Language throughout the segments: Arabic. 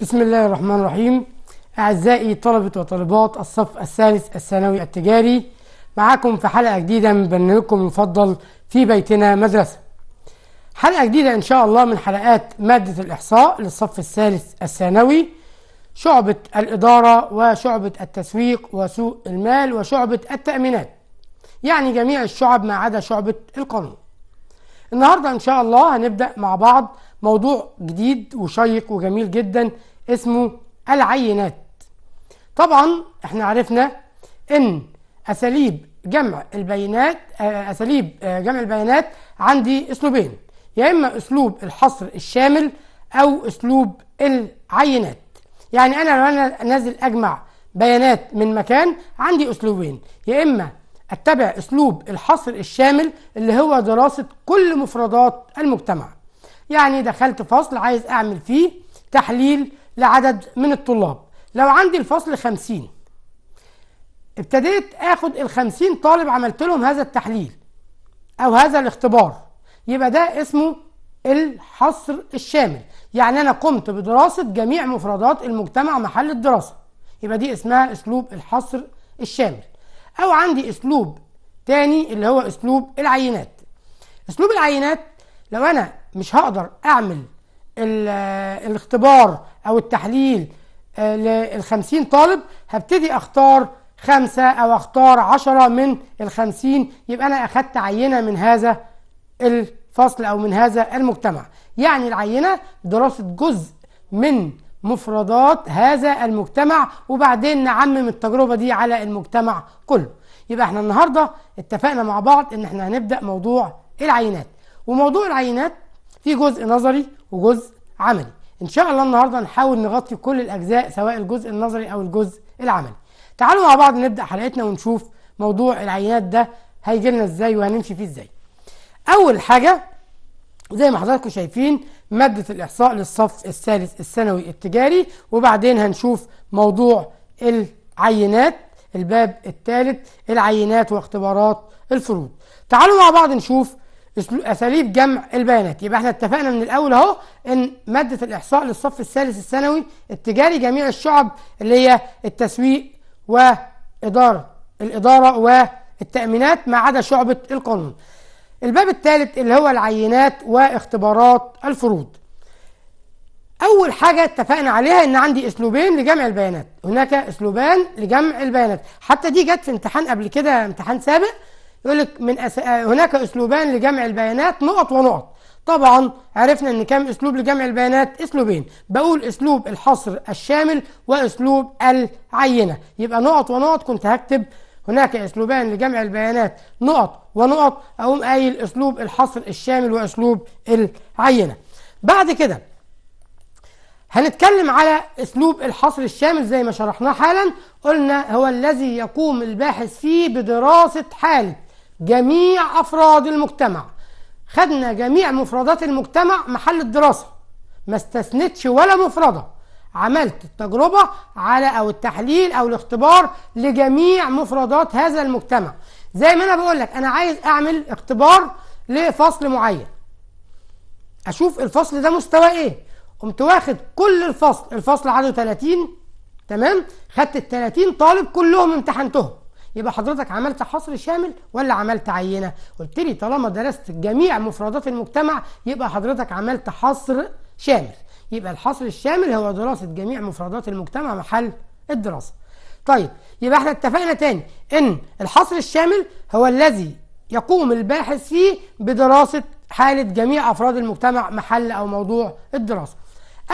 بسم الله الرحمن الرحيم أعزائي طلبة وطالبات الصف الثالث الثانوي التجاري معاكم في حلقة جديدة من برنامجكم المفضل في بيتنا مدرسة حلقة جديدة إن شاء الله من حلقات مادة الإحصاء للصف الثالث الثانوي شعبة الإدارة وشعبة التسويق وسوق المال وشعبة التأمينات يعني جميع الشعب ما عدا شعبة القانون النهاردة إن شاء الله هنبدأ مع بعض موضوع جديد وشيق وجميل جدا اسمه العينات طبعا احنا عرفنا ان اساليب جمع البيانات آه، اساليب آه، جمع البيانات عندي اسلوبين يا اما اسلوب الحصر الشامل او اسلوب العينات يعني انا لو انا نازل اجمع بيانات من مكان عندي اسلوبين يا اما اتبع اسلوب الحصر الشامل اللي هو دراسه كل مفردات المجتمع يعني دخلت فصل عايز اعمل فيه تحليل لعدد من الطلاب لو عندي الفصل 50 ابتديت اخد ال 50 طالب عملت لهم هذا التحليل او هذا الاختبار يبقى ده اسمه الحصر الشامل يعني انا قمت بدراسه جميع مفردات المجتمع محل الدراسه يبقى دي اسمها اسلوب الحصر الشامل او عندي اسلوب تاني اللي هو اسلوب العينات اسلوب العينات لو انا مش هقدر اعمل الاختبار او التحليل آه، للخمسين 50 طالب هبتدي اختار خمسة او اختار عشرة من الخمسين 50 يبقى انا اخدت عينة من هذا الفصل او من هذا المجتمع يعني العينة دراسة جزء من مفردات هذا المجتمع وبعدين نعمم التجربة دي على المجتمع كله يبقى احنا النهاردة اتفقنا مع بعض ان احنا هنبدأ موضوع العينات وموضوع العينات فيه جزء نظري وجزء عملي ان شاء الله النهارده نحاول نغطي كل الاجزاء سواء الجزء النظري او الجزء العملي تعالوا مع بعض نبدا حلقتنا ونشوف موضوع العينات ده هيجي لنا ازاي وهنمشي فيه ازاي اول حاجه زي ما حضراتكم شايفين ماده الاحصاء للصف الثالث الثانوي التجاري وبعدين هنشوف موضوع العينات الباب الثالث العينات واختبارات الفروض تعالوا مع بعض نشوف اساليب جمع البيانات يبقى احنا اتفقنا من الاول اهو ان ماده الاحصاء للصف الثالث الثانوي التجاري جميع الشعب اللي هي التسويق واداره الاداره والتامينات ما عدا شعبه القانون الباب الثالث اللي هو العينات واختبارات الفروض اول حاجه اتفقنا عليها ان عندي اسلوبين لجمع البيانات هناك اسلوبان لجمع البيانات حتى دي جت في امتحان قبل كده امتحان سابق يقول لك من أس... آه، هناك اسلوبان لجمع البيانات نقط ونقط طبعا عرفنا ان كام اسلوب لجمع البيانات اسلوبين بقول اسلوب الحصر الشامل واسلوب العينه يبقى نقط ونقط كنت هكتب هناك اسلوبان لجمع البيانات نقط ونقط اقوم قايل اسلوب الحصر الشامل واسلوب العينه بعد كده هنتكلم على اسلوب الحصر الشامل زي ما شرحناه حالا قلنا هو الذي يقوم الباحث فيه بدراسه حاله جميع أفراد المجتمع خدنا جميع مفردات المجتمع محل الدراسة ما استثنتش ولا مفردة عملت التجربة على أو التحليل أو الاختبار لجميع مفردات هذا المجتمع زي ما أنا بقول لك أنا عايز أعمل اختبار لفصل معين أشوف الفصل ده مستواه إيه قمت واخد كل الفصل الفصل عدده 30 تمام خدت ال 30 طالب كلهم امتحنتهم يبقى حضرتك عملت حصر شامل ولا عملت عينه قلت لي طالما درست جميع مفردات المجتمع يبقى حضرتك عملت حصر شامل يبقى الحصر الشامل هو دراسه جميع مفردات المجتمع محل الدراسه طيب يبقى احنا اتفقنا تاني ان الحصر الشامل هو الذي يقوم الباحث فيه بدراسه حاله جميع افراد المجتمع محل او موضوع الدراسه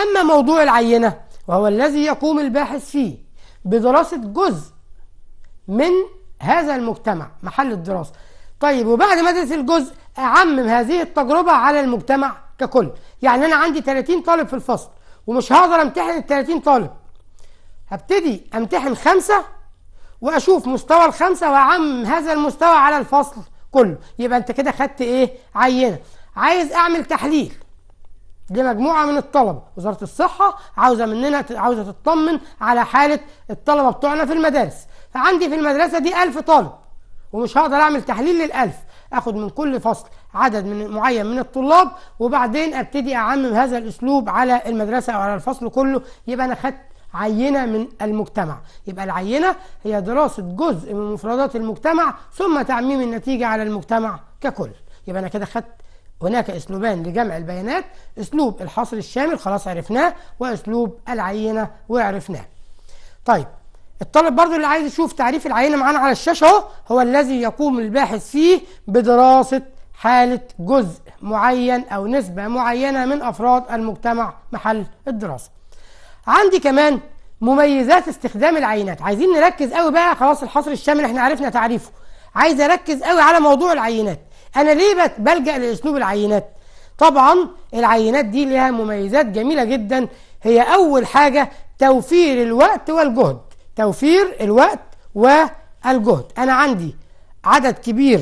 اما موضوع العينه وهو الذي يقوم الباحث فيه بدراسه جزء من هذا المجتمع محل الدراسة طيب وبعد ما ادرس الجزء اعمم هذه التجربة على المجتمع ككل يعني انا عندي 30 طالب في الفصل ومش هقدر امتحن ال 30 طالب هبتدي امتحن خمسة واشوف مستوى الخمسة واعمم هذا المستوى على الفصل كله يبقى انت كده خدت ايه عينة عايز اعمل تحليل لمجموعه من الطلبه وزاره الصحه عاوزه مننا عاوزه تطمن على حاله الطلبه بتوعنا في المدارس عندي في المدرسة دي ألف طالب ومش هقدر أعمل تحليل للألف أخد من كل فصل عدد من معين من الطلاب وبعدين أبتدي أعمم هذا الأسلوب على المدرسة أو على الفصل كله يبقى أنا خدت عينة من المجتمع يبقى العينة هي دراسة جزء من مفردات المجتمع ثم تعميم النتيجة على المجتمع ككل يبقى أنا كده خدت هناك اسلوبان لجمع البيانات اسلوب الحصر الشامل خلاص عرفناه واسلوب العينه وعرفناه طيب الطالب برضو اللي عايز يشوف تعريف العينة معانا على الشاشة اهو هو الذي يقوم الباحث فيه بدراسة حالة جزء معين أو نسبة معينة من أفراد المجتمع محل الدراسة عندي كمان مميزات استخدام العينات عايزين نركز قوي بقى خلاص الحصر الشامل احنا عرفنا تعريفه عايز اركز قوي على موضوع العينات انا ليه بلجا لاسلوب العينات طبعا العينات دي لها مميزات جميله جدا هي اول حاجه توفير الوقت والجهد توفير الوقت والجهد أنا عندي عدد كبير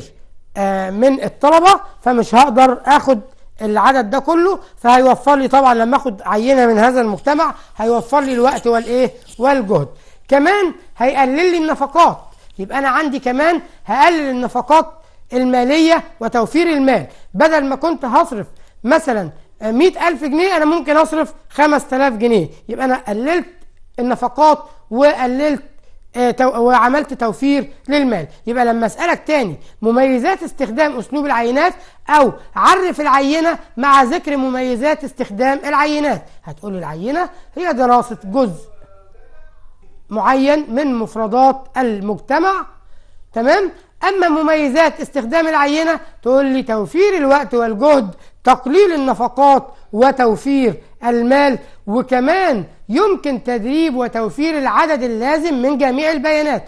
آه، من الطلبة فمش هقدر أخد العدد ده كله فهيوفر لي طبعا لما اخد عينه من هذا المجتمع هيوفر لي الوقت والايه والجهد كمان هيقلل لي النفقات يبقى انا عندي كمان هقلل النفقات الماليه وتوفير المال بدل ما كنت هصرف مثلا 100000 جنيه انا ممكن اصرف 5000 جنيه يبقى انا قللت النفقات وقللت آه، وعملت توفير للمال يبقى لما اسالك تاني مميزات استخدام اسلوب العينات او عرف العينه مع ذكر مميزات استخدام العينات هتقول العينه هي دراسه جزء معين من مفردات المجتمع تمام اما مميزات استخدام العينه تقول لي توفير الوقت والجهد تقليل النفقات وتوفير المال وكمان يمكن تدريب وتوفير العدد اللازم من جميع البيانات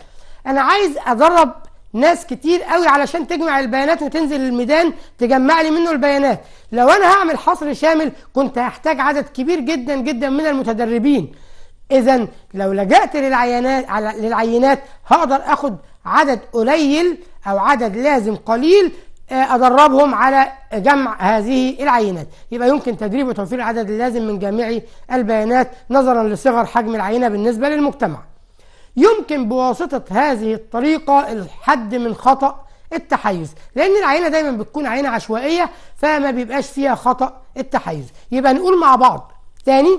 انا عايز ادرب ناس كتير قوي علشان تجمع البيانات وتنزل الميدان تجمع لي منه البيانات لو انا هعمل حصر شامل كنت هحتاج عدد كبير جدا جدا من المتدربين اذا لو لجأت للعينات للعينات هقدر اخد عدد قليل او عدد لازم قليل آه، أدربهم على جمع هذه العينات يبقى يمكن تدريب وتوفير العدد اللازم من جميع البيانات نظرا لصغر حجم العينة بالنسبة للمجتمع يمكن بواسطة هذه الطريقة الحد من خطأ التحيز لأن العينة دايما بتكون عينة عشوائية فما بيبقاش فيها خطأ التحيز يبقى نقول مع بعض تاني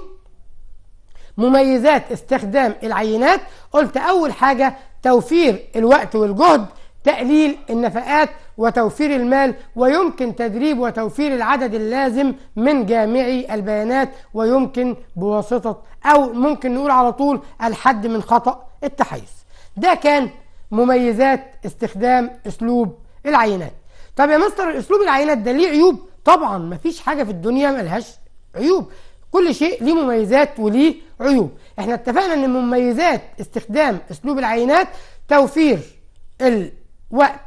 مميزات استخدام العينات قلت أول حاجة توفير الوقت والجهد تقليل النفقات وتوفير المال ويمكن تدريب وتوفير العدد اللازم من جامعي البيانات ويمكن بواسطة أو ممكن نقول على طول الحد من خطأ التحيز ده كان مميزات استخدام أسلوب العينات طب يا مستر أسلوب العينات ده ليه عيوب طبعا مفيش حاجة في الدنيا ملهاش عيوب كل شيء ليه مميزات وليه عيوب احنا اتفقنا ان مميزات استخدام اسلوب العينات توفير ال وقت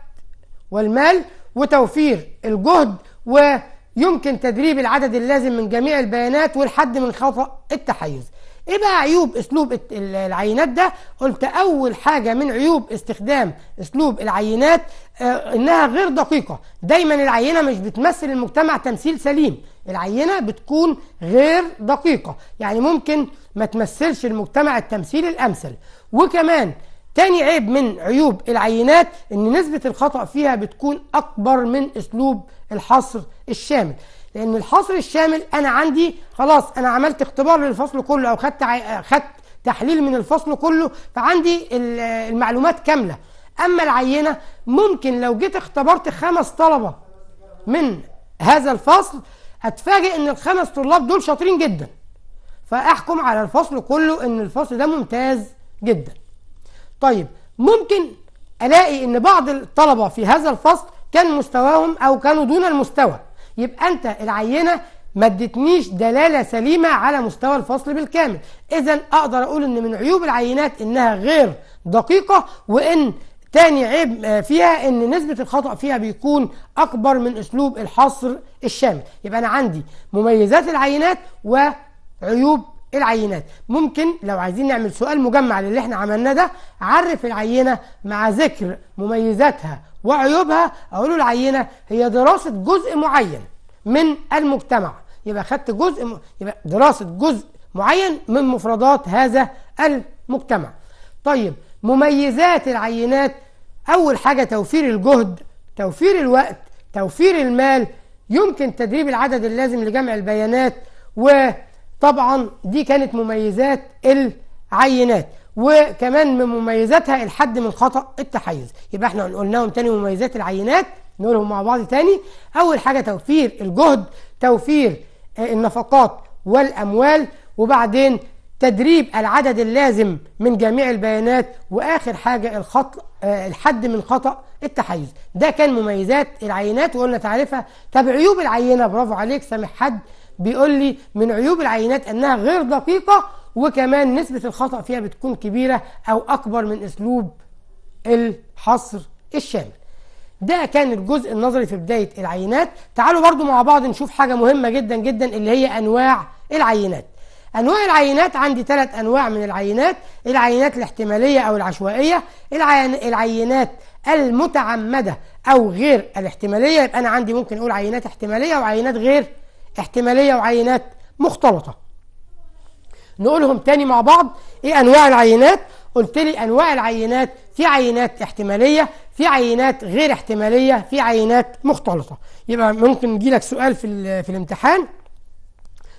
والمال وتوفير الجهد ويمكن تدريب العدد اللازم من جميع البيانات والحد من خطأ التحيز ايه بقى عيوب اسلوب العينات ده قلت اول حاجة من عيوب استخدام اسلوب العينات آه، انها غير دقيقة دايما العينة مش بتمثل المجتمع تمثيل سليم العينة بتكون غير دقيقة يعني ممكن ما تمثلش المجتمع التمثيل الامثل وكمان تاني عيب من عيوب العينات ان نسبة الخطأ فيها بتكون اكبر من اسلوب الحصر الشامل لان الحصر الشامل انا عندي خلاص انا عملت اختبار للفصل كله او خدت خدت تحليل من الفصل كله فعندي المعلومات كاملة اما العينة ممكن لو جيت اختبرت خمس طلبة من هذا الفصل هتفاجئ ان الخمس طلاب دول شاطرين جدا فاحكم على الفصل كله ان الفصل ده ممتاز جدا طيب ممكن الاقي ان بعض الطلبه في هذا الفصل كان مستواهم او كانوا دون المستوى يبقى انت العينه ما ادتنيش دلاله سليمه على مستوى الفصل بالكامل اذا اقدر اقول ان من عيوب العينات انها غير دقيقه وان تاني عيب آه، فيها ان نسبة الخطأ فيها بيكون اكبر من اسلوب الحصر الشامل يبقى انا عندي مميزات العينات وعيوب العينات ممكن لو عايزين نعمل سؤال مجمع للي احنا عملناه ده عرف العينة مع ذكر مميزاتها وعيوبها اقول له العينة هي دراسة جزء معين من المجتمع يبقى خدت جزء م... يبقى دراسة جزء معين من مفردات هذا المجتمع طيب مميزات العينات أول حاجة توفير الجهد توفير الوقت توفير المال يمكن تدريب العدد اللازم لجمع البيانات و طبعا دي كانت مميزات العينات وكمان من مميزاتها الحد من خطأ التحيز يبقى احنا قلناهم تاني مميزات العينات نقولهم مع بعض تاني أول حاجة توفير الجهد توفير آه، النفقات والأموال وبعدين تدريب العدد اللازم من جميع البيانات واخر حاجه الخط آه، الحد من خطا التحيز ده كان مميزات العينات وقلنا تعريفها طب عيوب العينه برافو عليك سامح حد بيقول لي من عيوب العينات انها غير دقيقه وكمان نسبه الخطا فيها بتكون كبيره او اكبر من اسلوب الحصر الشامل ده كان الجزء النظري في بدايه العينات تعالوا برضو مع بعض نشوف حاجه مهمه جدا جدا اللي هي انواع العينات انواع العينات عندي ثلاث انواع من العينات العينات الاحتماليه او العشوائيه العين العينات المتعمده او غير الاحتماليه يبقى انا عندي ممكن اقول عينات احتماليه وعينات غير احتمالية وعينات مختلطة نقولهم تاني مع بعض ايه انواع العينات قلت لي انواع العينات في عينات احتمالية في عينات غير احتمالية في عينات مختلطة يبقى ممكن يجي لك سؤال في, في الامتحان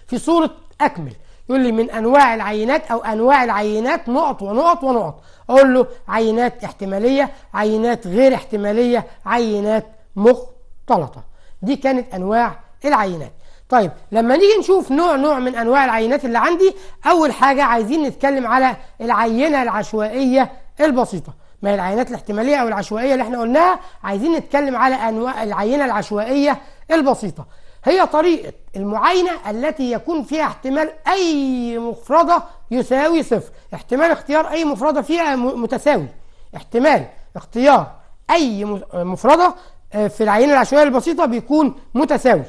في صورة اكمل يقول لي من انواع العينات او انواع العينات نقط ونقط ونقط اقول له عينات احتمالية عينات غير احتمالية عينات مختلطة دي كانت انواع العينات طيب لما نيجي نشوف نوع نوع من انواع العينات اللي عندي اول حاجه عايزين نتكلم على العينه العشوائيه البسيطه ما هي العينات الاحتماليه او العشوائيه اللي احنا قلناها عايزين نتكلم على انواع العينه العشوائيه البسيطه هي طريقه المعاينه التي يكون فيها احتمال اي مفرده يساوي صفر احتمال اختيار اي مفرده فيها متساوي احتمال اختيار اي مفرده آه، في العينه العشوائيه البسيطه بيكون متساوي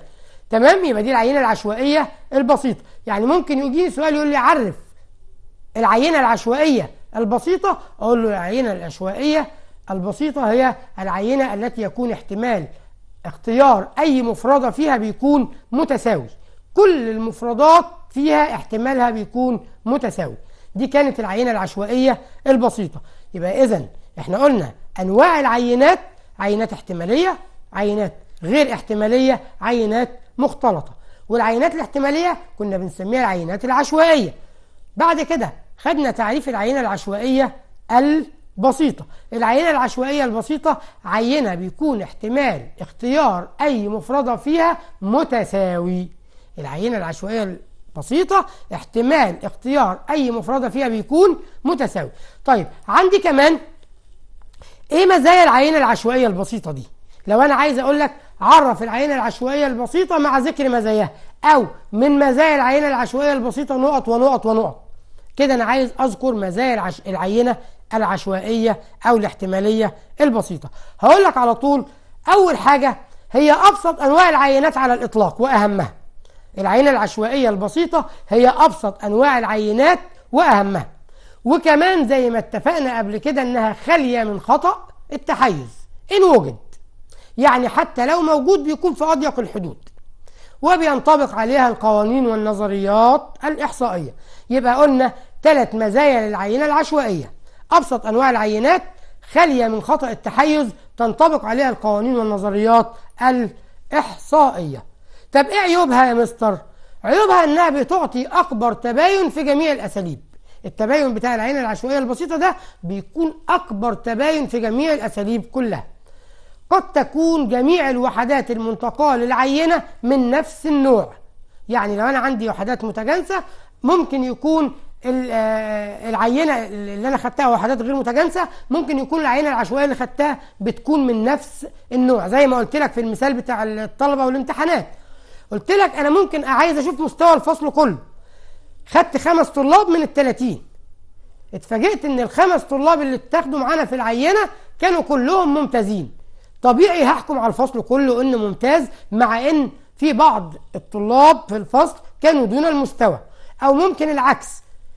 تمام يبقى دي العينه العشوائيه البسيطه يعني ممكن يجي سؤال يقول لي عرف العينه العشوائيه البسيطه اقول له العينه العشوائيه البسيطه هي العينه التي يكون احتمال اختيار اي مفرده فيها بيكون متساوي كل المفردات فيها احتمالها بيكون متساوي دي كانت العينه العشوائيه البسيطه يبقى اذا احنا قلنا انواع العينات عينات احتماليه عينات غير احتماليه عينات مختلطة والعينات الاحتمالية كنا بنسميها العينات العشوائية بعد كده خدنا تعريف العينة العشوائية البسيطة العينة العشوائية البسيطة عينة بيكون احتمال اختيار أي مفردة فيها متساوي العينة العشوائية البسيطة احتمال اختيار أي مفردة فيها بيكون متساوي طيب عندي كمان ايه مزايا العينة العشوائية البسيطة دي لو انا عايز اقول لك عرف العينة العشوائية البسيطة مع ذكر مزاياها أو من مزايا العينة العشوائية البسيطة نقط ونقط ونقط كده أنا عايز أذكر مزايا العش... العينة العشوائية أو الاحتمالية البسيطة هقول لك على طول أول حاجة هي أبسط أنواع العينات على الإطلاق وأهمها العينة العشوائية البسيطة هي أبسط أنواع العينات وأهمها وكمان زي ما اتفقنا قبل كده إنها خالية من خطأ التحيز إن وجد يعني حتى لو موجود بيكون في أضيق الحدود وبينطبق عليها القوانين والنظريات الإحصائية يبقى قلنا ثلاث مزايا للعينة العشوائية أبسط أنواع العينات خالية من خطأ التحيز تنطبق عليها القوانين والنظريات الإحصائية طب إيه عيوبها يا مستر؟ عيوبها إنها بتعطي أكبر تباين في جميع الأساليب التباين بتاع العينة العشوائية البسيطة ده بيكون أكبر تباين في جميع الأساليب كلها قد تكون جميع الوحدات المنتقاه للعينة من نفس النوع يعني لو أنا عندي وحدات متجانسة ممكن يكون آه، العينة اللي أنا خدتها وحدات غير متجانسة ممكن يكون العينة العشوائية اللي خدتها بتكون من نفس النوع زي ما قلت لك في المثال بتاع الطلبة والامتحانات قلت لك أنا ممكن عايز أشوف مستوى الفصل كله خدت خمس طلاب من ال 30 اتفاجئت ان الخمس طلاب اللي اتاخدوا معانا في العينه كانوا كلهم ممتازين طبيعي هحكم على الفصل كله انه ممتاز مع ان في بعض الطلاب في الفصل كانوا دون المستوى او ممكن العكس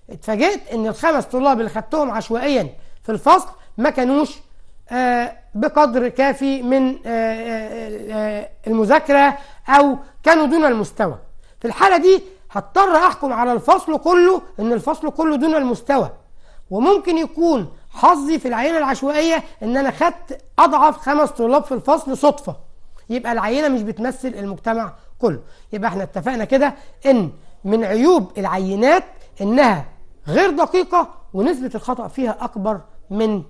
اتفاجئت ان الخمس طلاب اللي خدتهم عشوائيا في الفصل ما كانوش آه، بقدر كافي من آه، آه، المذاكره او كانوا دون المستوى في الحاله دي هضطر احكم على الفصل كله ان الفصل كله دون المستوى وممكن يكون حظي في العينه العشوائيه ان انا خدت اضعف خمس طلاب في الفصل صدفه يبقى العينه مش بتمثل المجتمع كله يبقى احنا اتفقنا كده ان من عيوب العينات انها غير دقيقه ونسبه الخطا فيها اكبر من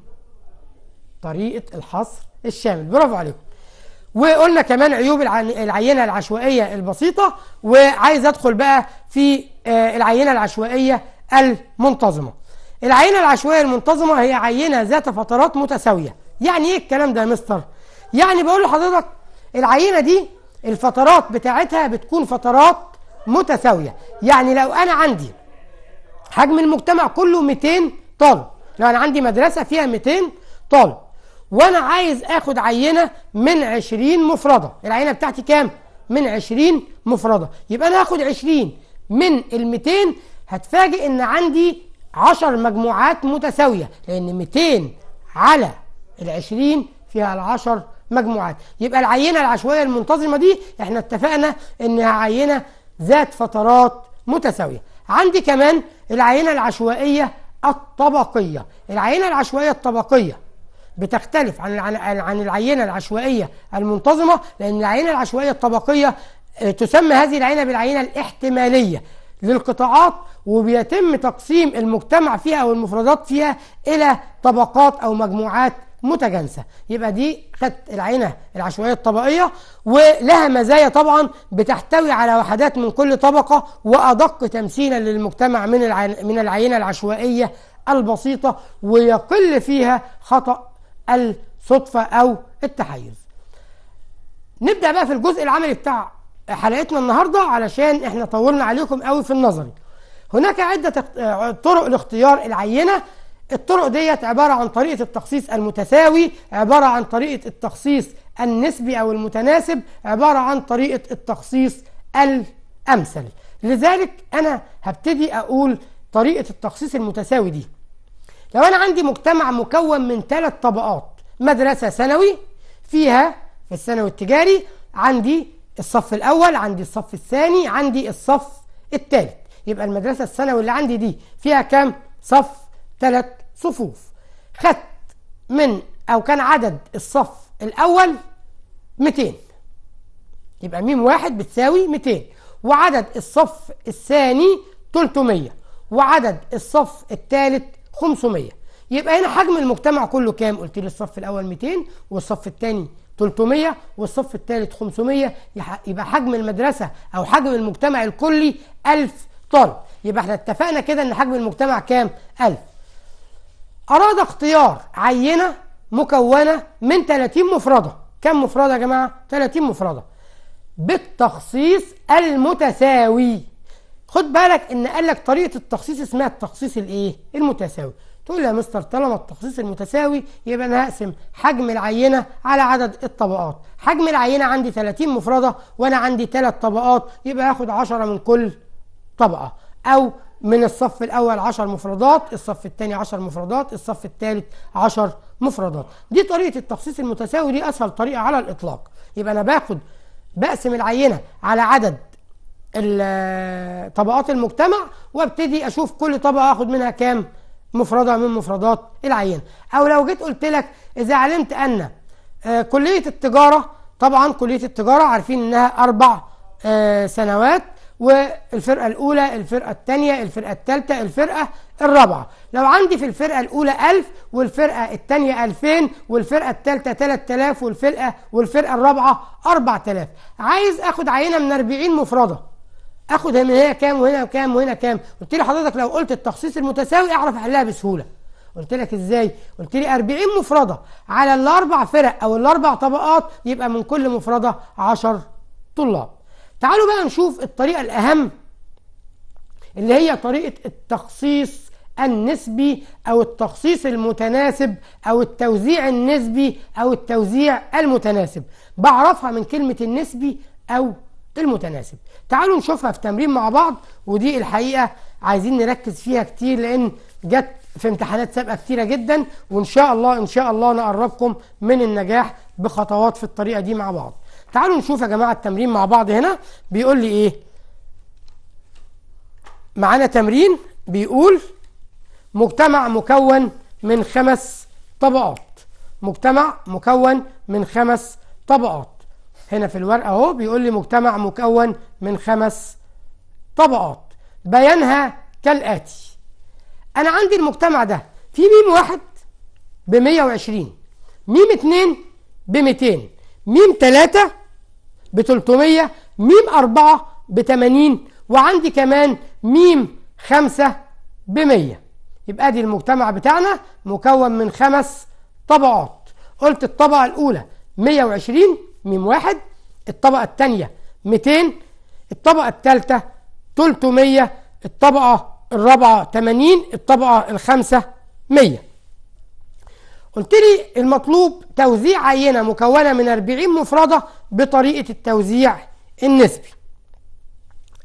طريقه الحصر الشامل برافو عليكم وقلنا كمان عيوب العينه العشوائيه البسيطه وعايز ادخل بقى في آه، العينه العشوائيه المنتظمه العينة العشوائية المنتظمة هي عينة ذات فترات متساوية يعني ايه الكلام ده يا مستر يعني بقول لحضرتك العينة دي الفترات بتاعتها بتكون فترات متساوية يعني لو أنا عندي حجم المجتمع كله 200 طالب لو أنا عندي مدرسة فيها 200 طالب وأنا عايز أخد عينة من 20 مفردة العينة بتاعتي كام؟ من 20 مفردة يبقى أنا هاخد 20 من ال 200 هتفاجئ إن عندي 10 مجموعات متساوية لأن 200 على ال 20 فيها ال 10 مجموعات يبقى العينة العشوائية المنتظمة دي احنا اتفقنا انها عينة ذات فترات متساوية عندي كمان العينة العشوائية الطبقية العينة العشوائية الطبقية بتختلف عن عن العينة العشوائية المنتظمة لأن العينة العشوائية الطبقية آه، تسمى هذه العينة بالعينة الاحتمالية للقطاعات وبيتم تقسيم المجتمع فيها والمفردات فيها الى طبقات او مجموعات متجانسه يبقى دي خدت العينه العشوائيه الطبقيه ولها مزايا طبعا بتحتوي على وحدات من كل طبقه وادق تمثيلا للمجتمع من من العينه العشوائيه البسيطه ويقل فيها خطا الصدفه او التحيز نبدا بقى في الجزء العملي بتاع حلقتنا النهارده علشان احنا طولنا عليكم قوي في النظري هناك عده طرق لاختيار العينه الطرق ديت عباره عن طريقه التخصيص المتساوي عباره عن طريقه التخصيص النسبي او المتناسب عباره عن طريقه التخصيص الامثل لذلك انا هبتدي اقول طريقه التخصيص المتساوي دي لو انا عندي مجتمع مكون من ثلاث طبقات مدرسه ثانوي فيها في الثانوي التجاري عندي الصف الاول عندي الصف الثاني عندي الصف الثالث يبقى المدرسه الثانوي اللي عندي دي فيها كام صف ثلاث صفوف خدت من او كان عدد الصف الاول 200 يبقى ميم واحد بتساوي 200 وعدد الصف الثاني 300 وعدد الصف الثالث 500 يبقى هنا حجم المجتمع كله كام قلت لي الصف الاول 200 والصف الثاني 300 والصف الثالث 500 يبقى حجم المدرسه او حجم المجتمع الكلي 1000 طالب يبقى احنا اتفقنا كده ان حجم المجتمع كام 1000 اراد اختيار عينه مكونه من 30 مفرده كم مفرده يا جماعه 30 مفرده بالتخصيص المتساوي خد بالك ان قال لك طريقه التخصيص اسمها التخصيص الايه المتساوي تقول لي يا مستر طالما التخصيص المتساوي يبقى انا هقسم حجم العينه على عدد الطبقات حجم العينه عندي 30 مفرده وانا عندي 3 طبقات يبقى هاخد 10 من كل طبقه او من الصف الاول 10 مفردات الصف الثاني 10 مفردات الصف الثالث 10 مفردات دي طريقه التخصيص المتساوي دي اسهل طريقه على الاطلاق يبقى انا باخد بقسم العينه على عدد طبقات المجتمع وابتدي اشوف كل طبقه اخد منها كام مفردة من مفردات العينة أو لو جيت قلت لك إذا علمت أن آه، كلية التجارة طبعا كلية التجارة عارفين إنها أربع آه، سنوات والفرقة الأولى الفرقة الثانية الفرقة الثالثة الفرقة الرابعة لو عندي في الفرقة الأولى 1000 والفرقة الثانية 2000 والفرقة الثالثة 3000 والفرقة والفرقة الرابعة 4000 عايز آخد عينة من 40 مفردة اخد من هنا كام وهنا كام وهنا كام قلت لي حضرتك لو قلت التخصيص المتساوي اعرف احلها بسهوله قلت لك ازاي قلت لي 40 مفرده على الاربع فرق او الاربع طبقات يبقى من كل مفرده 10 طلاب تعالوا بقى نشوف الطريقه الاهم اللي هي طريقه التخصيص النسبي او التخصيص المتناسب او التوزيع النسبي او التوزيع المتناسب بعرفها من كلمه النسبي او المتناسب تعالوا نشوفها في تمرين مع بعض ودي الحقيقة عايزين نركز فيها كتير لأن جت في امتحانات سابقة كتيرة جدا وإن شاء الله إن شاء الله نقربكم من النجاح بخطوات في الطريقة دي مع بعض تعالوا نشوف يا جماعة التمرين مع بعض هنا بيقول لي إيه معانا تمرين بيقول مجتمع مكون من خمس طبقات مجتمع مكون من خمس طبقات هنا في الورقة اهو بيقول لي مجتمع مكون من خمس طبقات بيانها كالآتي أنا عندي المجتمع ده في ميم واحد ب 120 ميم اتنين ب 200 ميم تلاتة ب 300 ميم أربعة ب 80 وعندي كمان ميم خمسة ب 100 يبقى دي المجتمع بتاعنا مكون من خمس طبقات قلت الطبقة الأولى 120 ميم واحد الطبقة التانية 200 الطبقة التالتة 300 الطبقة الرابعة 80 الطبقة الخامسة 100 قلت لي المطلوب توزيع عينة مكونة من 40 مفردة بطريقة التوزيع النسبي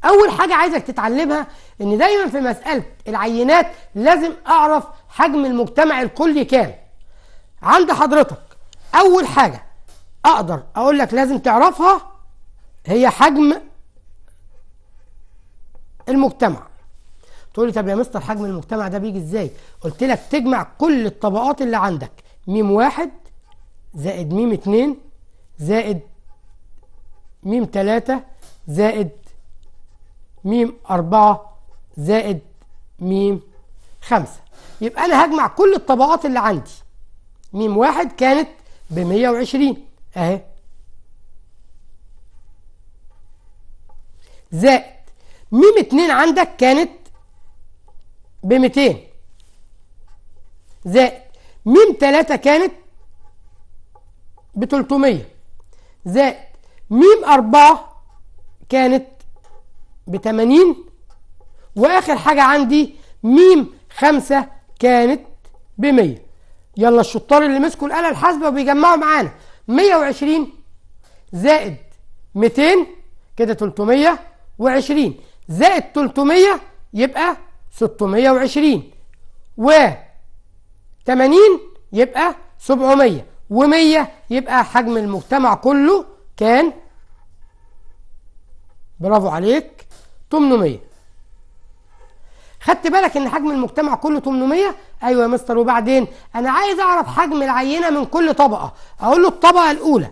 أول حاجة عايزك تتعلمها إن دايما في مسألة العينات لازم أعرف حجم المجتمع الكلي كام عند حضرتك أول حاجة اقدر اقول لك لازم تعرفها هي حجم المجتمع تقول لي طب يا مستر حجم المجتمع ده بيجي ازاي قلت لك تجمع كل الطبقات اللي عندك ميم واحد زائد ميم اتنين زائد ميم تلاتة زائد ميم أربعة زائد ميم خمسة يبقى أنا هجمع كل الطبقات اللي عندي ميم واحد كانت بمية وعشرين اهي زائد ميم اتنين عندك كانت ب 200 زائد ميم تلاتة كانت ب 300 زائد ميم أربعة كانت ب 80 وآخر حاجة عندي ميم خمسة كانت ب 100 يلا الشطار اللي مسكوا الآلة الحاسبة وبيجمعوا معانا 120 زائد 200 كده 320 زائد 300 يبقى 620 و 80 يبقى 700 و100 يبقى حجم المجتمع كله كان برافو عليك 800 خدت بالك ان حجم المجتمع كله 800 ايوه يا مستر وبعدين انا عايز اعرف حجم العينه من كل طبقه اقول له الطبقه الاولى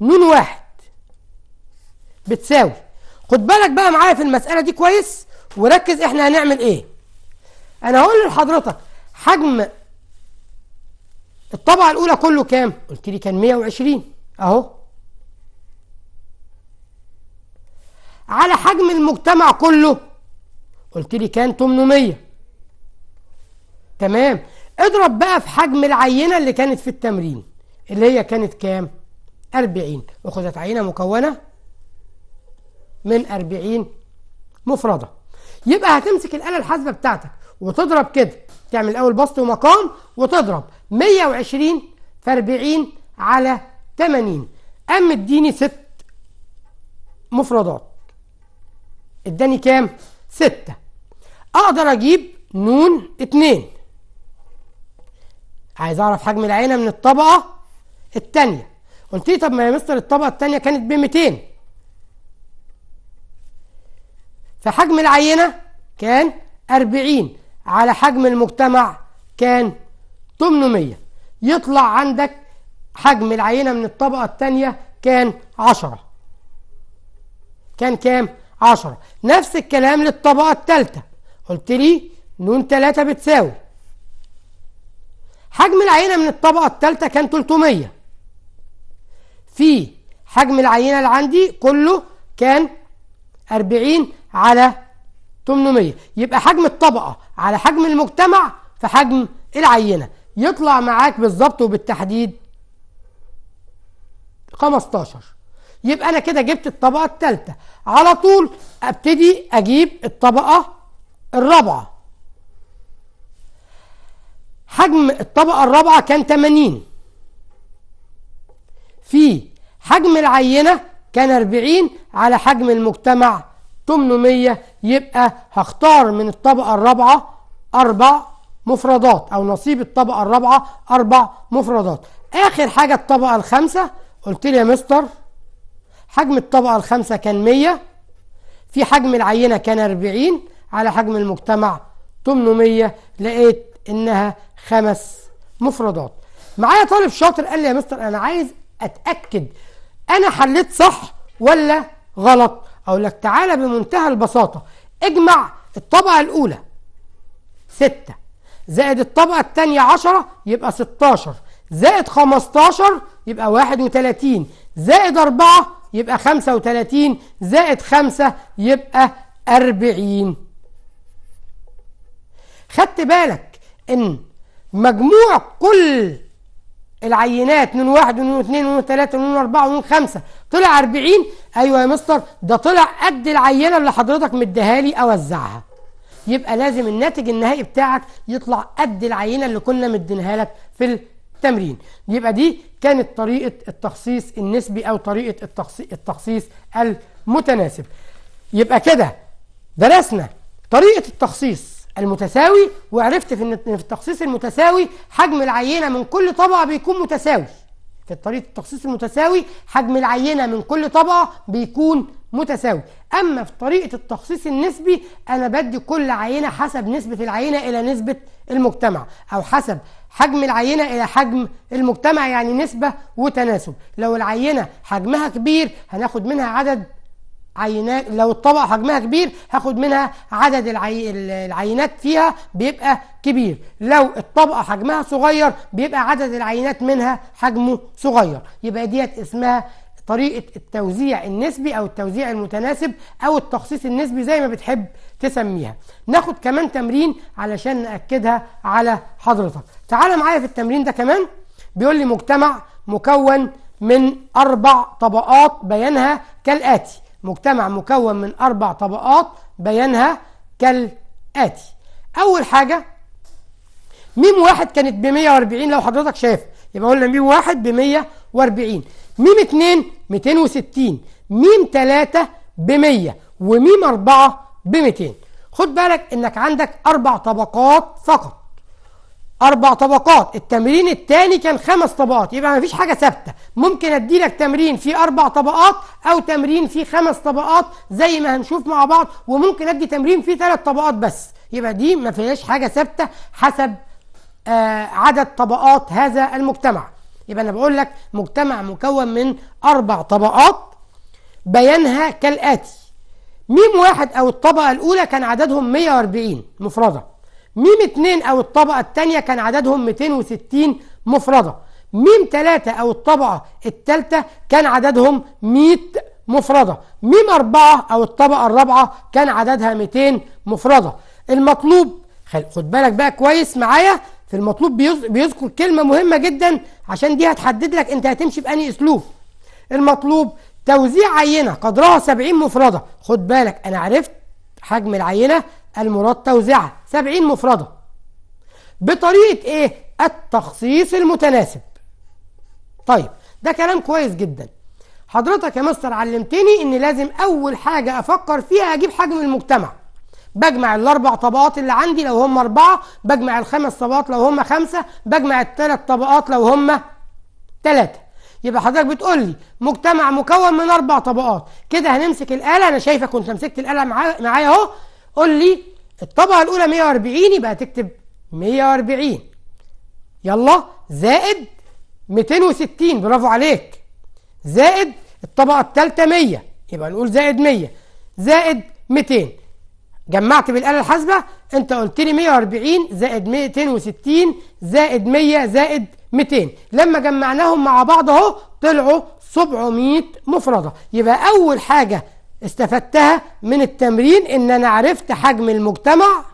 نون واحد بتساوي خد بالك بقى معايا في المساله دي كويس وركز احنا هنعمل ايه انا هقول لحضرتك حجم الطبقه الاولى كله كام قلت لي كان 120 اهو على حجم المجتمع كله قلت لي كان 800 تمام اضرب بقى في حجم العينة اللي كانت في التمرين اللي هي كانت كام 40 أخذت عينة مكونة من 40 مفردة يبقى هتمسك الآلة الحاسبة بتاعتك وتضرب كده تعمل الأول بسط ومقام وتضرب 120 في 40 على 80 قام اديني ست مفردات اداني كام؟ ستة اقدر اجيب نون اتنين عايز اعرف حجم العينه من الطبقه الثانيه قلت لي طب ما يا مستر الطبقه الثانيه كانت ب 200 فحجم العينه كان 40 على حجم المجتمع كان 800 يطلع عندك حجم العينه من الطبقه الثانيه كان 10 كان كام 10 نفس الكلام للطبقه الثالثه قلت لي ن 3 بتساوي حجم العينة من الطبقة الثالثة كان 300 في حجم العينة اللي عندي كله كان 40 على 800 يبقى حجم الطبقة على حجم المجتمع في حجم العينة يطلع معاك بالظبط وبالتحديد 15 يبقى أنا كده جبت الطبقة الثالثة على طول أبتدي أجيب الطبقة الرابعة حجم الطبقة الرابعة كان 80 في حجم العينة كان 40 على حجم المجتمع 800 يبقى هختار من الطبقة الرابعة أربع مفردات أو نصيب الطبقة الرابعة أربع مفردات آخر حاجة الطبقة الخامسة قلت لي يا مستر حجم الطبقة الخامسة كان 100 في حجم العينة كان 40 على حجم المجتمع 800 لقيت انها خمس مفردات معايا طالب شاطر قال لي يا مستر انا عايز اتاكد انا حليت صح ولا غلط اقول لك تعالى بمنتهى البساطه اجمع الطبقه الاولى 6 زائد الطبقه الثانيه 10 يبقى 16 زائد 15 يبقى 31 زائد 4 يبقى 35 زائد 5 يبقى 40 خدت بالك ان مجموع كل العينات نون واحد ونون اثنين ونون ثلاثة ونون أربعة ونون خمسة طلع أربعين أيوة يا مستر ده طلع قد العينة اللي حضرتك مديها لي أوزعها يبقى لازم الناتج النهائي بتاعك يطلع قد العينة اللي كنا مدينها لك في التمرين يبقى دي كانت طريقة التخصيص النسبي أو طريقة التخصيص المتناسب يبقى كده درسنا طريقة التخصيص المتساوي وعرفت في في التخصيص المتساوي حجم العينه من كل طبقه بيكون متساوي في طريقه التخصيص المتساوي حجم العينه من كل طبقه بيكون متساوي اما في طريقه التخصيص النسبي انا بدي كل عينه حسب نسبه العينه الى نسبه المجتمع او حسب حجم العينه الى حجم المجتمع يعني نسبه وتناسب لو العينه حجمها كبير هناخد منها عدد عينات لو الطبق حجمها كبير هاخد منها عدد العي... العينات فيها بيبقى كبير لو الطبقه حجمها صغير بيبقى عدد العينات منها حجمه صغير يبقى ديت اسمها طريقه التوزيع النسبي او التوزيع المتناسب او التخصيص النسبي زي ما بتحب تسميها ناخد كمان تمرين علشان ناكدها على حضرتك تعال معايا في التمرين ده كمان بيقول لي مجتمع مكون من اربع طبقات بيانها كالاتي مجتمع مكون من أربع طبقات بيانها كالآتي أول حاجة ميم واحد كانت ب 140 لو حضرتك شايف يبقى قلنا ميم واحد ب 140 ميم اتنين 260 ميم تلاتة ب 100 وميم أربعة ب 200 خد بالك إنك عندك أربع طبقات فقط أربع طبقات التمرين الثاني كان خمس طبقات يبقى ما فيش حاجة ثابتة ممكن أديلك تمرين فيه أربع طبقات أو تمرين فيه خمس طبقات زي ما هنشوف مع بعض وممكن أدي تمرين فيه ثلاث طبقات بس يبقى دي ما فيهاش حاجة ثابتة حسب آه عدد طبقات هذا المجتمع يبقى أنا بقول لك مجتمع مكون من أربع طبقات بيانها كالآتي ميم واحد أو الطبقة الأولى كان عددهم 140 مفردة ميم اتنين أو الطبقة الثانية كان عددهم 260 مفردة ميم 3 أو الطبقة الثالثة كان عددهم 100 مفردة ميم أربعة أو الطبقة الرابعة كان عددها 200 مفردة المطلوب خد بالك بقى كويس معايا في المطلوب بيذكر كلمة مهمة جدا عشان دي هتحدد لك انت هتمشي بأني أسلوب المطلوب توزيع عينة قدرها 70 مفردة خد بالك أنا عرفت حجم العينة المراد توزيعها 70 مفردة بطريقة ايه التخصيص المتناسب طيب ده كلام كويس جدا حضرتك يا مستر علمتني ان لازم اول حاجة افكر فيها اجيب حجم المجتمع بجمع الاربع طبقات اللي عندي لو هم اربعة بجمع الخمس طبقات لو هم خمسة بجمع الثلاث طبقات لو هم ثلاثة يبقى حضرتك بتقول لي مجتمع مكون من اربع طبقات كده هنمسك الاله انا شايفك كنت مسكت الاله معايا اهو قول لي الطبقة الأولى 140 يبقى تكتب 140 يلا زائد 260 برافو عليك زائد الطبقة الثالثة 100 يبقى نقول زائد 100 زائد 200 جمعت بالآلة الحاسبة أنت قلت لي 140 زائد 260 زائد 100 زائد 200 لما جمعناهم مع بعض أهو طلعوا 700 مفردة يبقى أول حاجة استفدتها من التمرين ان انا عرفت حجم المجتمع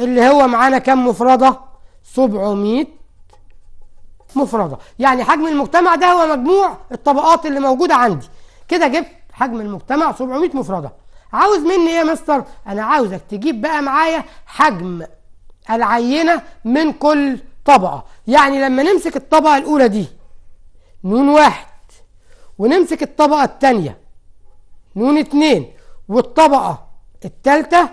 اللي هو معانا كم مفردة 700 مفردة يعني حجم المجتمع ده هو مجموع الطبقات اللي موجودة عندي كده جبت حجم المجتمع 700 مفردة عاوز مني ايه يا مستر انا عاوزك تجيب بقى معايا حجم العينة من كل طبقة يعني لما نمسك الطبقة الاولى دي نون واحد ونمسك الطبقة الثانيه نون اتنين والطبقة التالتة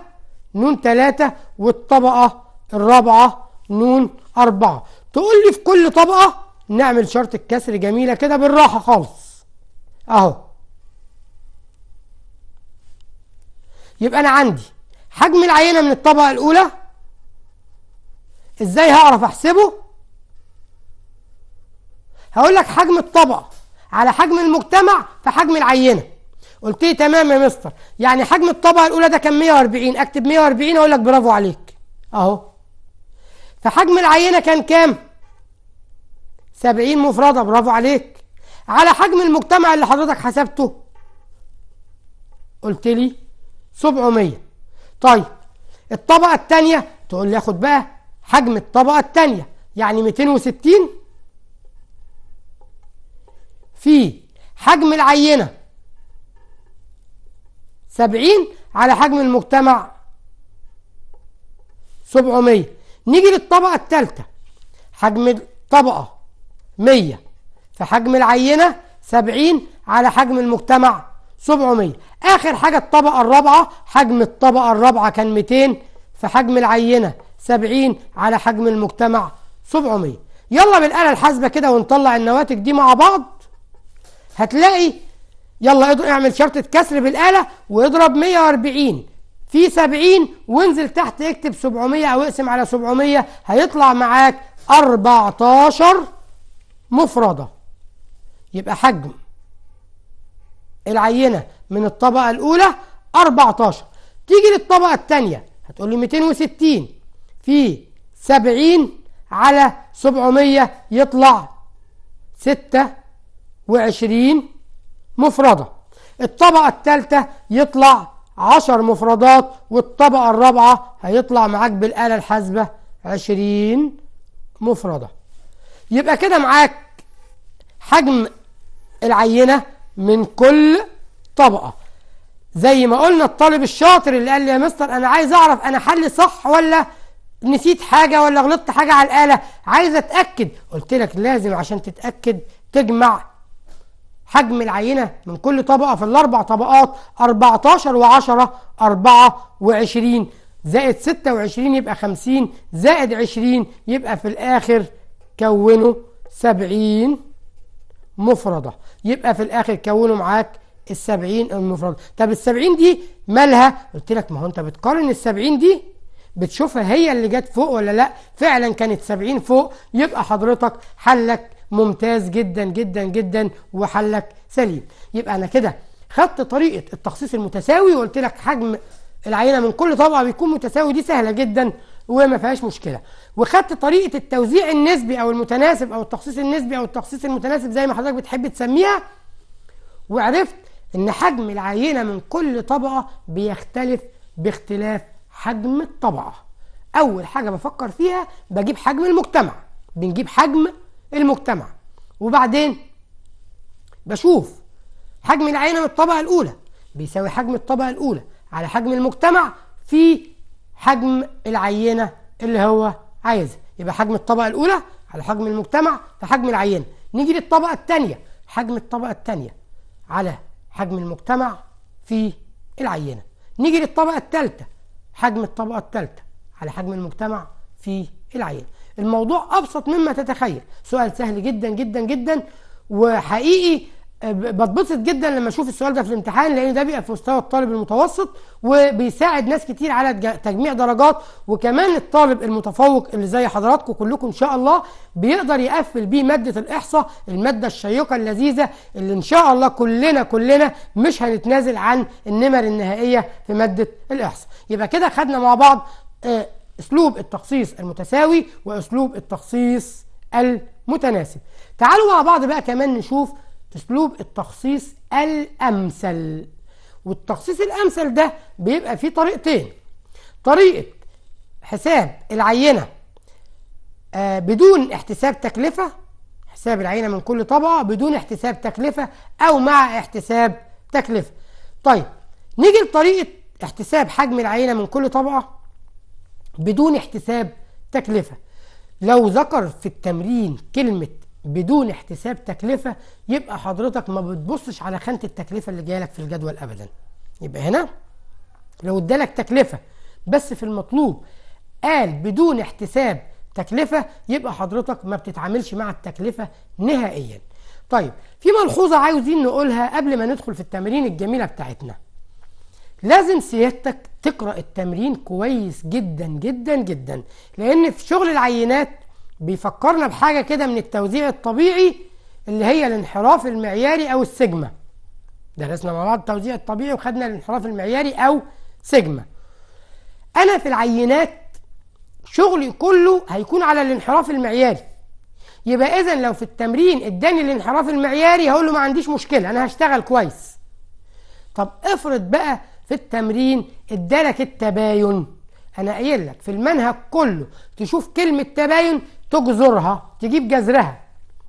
نون تلاتة والطبقة الرابعة نون أربعة تقول لي في كل طبقة نعمل شرط الكسر جميلة كده بالراحة خالص أهو يبقى أنا عندي حجم العينة من الطبقة الأولى إزاي هعرف أحسبه؟ هقول لك حجم الطبقة على حجم المجتمع في حجم العينة قلت لي إيه، تمام يا مستر يعني حجم الطبقه الاولى ده كان 140 اكتب 140 اقول لك برافو عليك اهو فحجم العينه كان كام 70 مفرده برافو عليك على حجم المجتمع اللي حضرتك حسبته قلت لي 700 طيب الطبقه الثانيه تقول لي اخد بقى حجم الطبقه الثانيه يعني 260 في حجم العينه 70 على حجم المجتمع 700 نيجي للطبقة الثالثة حجم الطبقة 100 فحجم العينة 70 على حجم المجتمع 700 آخر حاجة الطبقة الرابعة حجم الطبقة الرابعة كان 200 فحجم العينة 70 على حجم المجتمع 700 يلا بالآلة الحاسبة كده ونطلع النواتج دي مع بعض هتلاقي يلا اعمل شرطة كسر بالآلة واضرب 140 في 70 وانزل تحت اكتب 700 او اقسم على 700 هيطلع معاك 14 مفردة يبقى حجم العينة من الطبقة الأولى 14 تيجي للطبقة الثانية هتقول لي 260 في 70 على 700 يطلع 26 مفردة الطبقة الثالثة يطلع عشر مفردات والطبقة الرابعة هيطلع معاك بالآلة الحاسبة عشرين مفردة يبقى كده معاك حجم العينة من كل طبقة زي ما قلنا الطالب الشاطر اللي قال لي يا مستر أنا عايز أعرف أنا حلي صح ولا نسيت حاجة ولا غلطت حاجة على الآلة عايز أتأكد قلت لك لازم عشان تتأكد تجمع حجم العينة من كل طبقة في الأربع طبقات 14 و10 24 زائد 26 يبقى 50 زائد 20 يبقى في الآخر كونوا 70 مفردة يبقى في الآخر كونوا معاك ال 70 المفردة طب ال 70 دي مالها؟ قلت لك ما هو أنت بتقارن ال 70 دي بتشوفها هي اللي جت فوق ولا لا فعلا كانت 70 فوق يبقى حضرتك حلك ممتاز جدا جدا جدا وحلك سليم يبقى انا كده خدت طريقه التخصيص المتساوي وقلت لك حجم العينه من كل طبقه بيكون متساوي دي سهله جدا وما فيهاش مشكله وخدت طريقه التوزيع النسبي او المتناسب او التخصيص النسبي او التخصيص المتناسب زي ما حضرتك بتحب تسميها وعرفت ان حجم العينه من كل طبقه بيختلف باختلاف حجم الطبقه اول حاجه بفكر فيها بجيب حجم المجتمع بنجيب حجم المجتمع وبعدين بشوف حجم العينة من الطبقة الأولى بيساوي حجم الطبقة الأولى على حجم المجتمع في حجم العينة اللي هو عايزها يبقى حجم الطبقة الأولى على حجم المجتمع في حجم العينة نيجي للطبقة الثانية حجم الطبقة الثانية على حجم المجتمع في العينة نيجي للطبقة الثالثة حجم الطبقة الثالثة على حجم المجتمع في العينة الموضوع أبسط مما تتخيل سؤال سهل جدا جدا جدا وحقيقي آه، بتبسط جدا لما اشوف السؤال ده في الامتحان لان ده بيبقى في مستوى الطالب المتوسط وبيساعد ناس كتير على تجميع درجات وكمان الطالب المتفوق اللي زي حضراتكم كلكم ان شاء الله بيقدر يقفل بيه ماده الاحصاء الماده الشيقه اللذيذه اللي ان شاء الله كلنا كلنا مش هنتنازل عن النمر النهائيه في ماده الاحصاء يبقى كده خدنا مع بعض آه، أسلوب التخصيص المتساوي وأسلوب التخصيص المتناسب تعالوا مع بعض بقى كمان نشوف أسلوب التخصيص الأمثل والتخصيص الأمثل ده بيبقى فيه طريقتين طريقة حساب العينة آه، بدون احتساب تكلفة حساب العينة من كل طبقة بدون احتساب تكلفة أو مع احتساب تكلفة طيب نيجي لطريقة احتساب حجم العينة من كل طبقة بدون احتساب تكلفة لو ذكر في التمرين كلمة بدون احتساب تكلفة يبقى حضرتك ما بتبصش على خانة التكلفة اللي جايلك في الجدول أبدا يبقى هنا لو ادالك تكلفة بس في المطلوب قال بدون احتساب تكلفة يبقى حضرتك ما بتتعاملش مع التكلفة نهائيا طيب في ملحوظة عاوزين نقولها قبل ما ندخل في التمارين الجميلة بتاعتنا لازم سيادتك تقرأ التمرين كويس جدا جدا جدا لأن في شغل العينات بيفكرنا بحاجة كده من التوزيع الطبيعي اللي هي الانحراف المعياري أو السيجما درسنا مع بعض التوزيع الطبيعي وخدنا الانحراف المعياري أو سيجما أنا في العينات شغلي كله هيكون على الانحراف المعياري يبقى إذا لو في التمرين اداني الانحراف المعياري هقول له ما عنديش مشكلة أنا هشتغل كويس طب افرض بقى في التمرين ادالك التباين انا قايل لك في المنهج كله تشوف كلمه تباين تجذرها تجيب جذرها